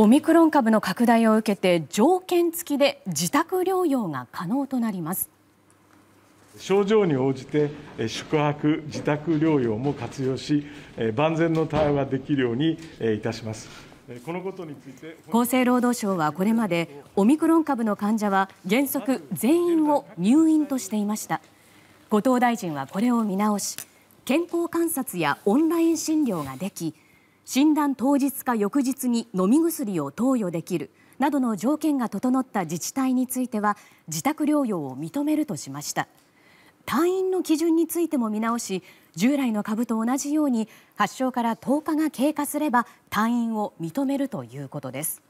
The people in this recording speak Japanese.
オミクロン株の拡大を受けて条件付きで自宅療養が可能となります。症状に応じて宿泊、自宅療養も活用し、万全の対応ができるようにいたします。このことについて厚生労働省はこれまでオミクロン株の患者は原則全員を入院としていました後藤大臣はこれを見直し健康観察やオンライン診療ができ診断当日か翌日に飲み薬を投与できるなどの条件が整った自治体については自宅療養を認めるとしました。退院の基準についても見直し従来の株と同じように発症から10日が経過すれば退院を認めるということです。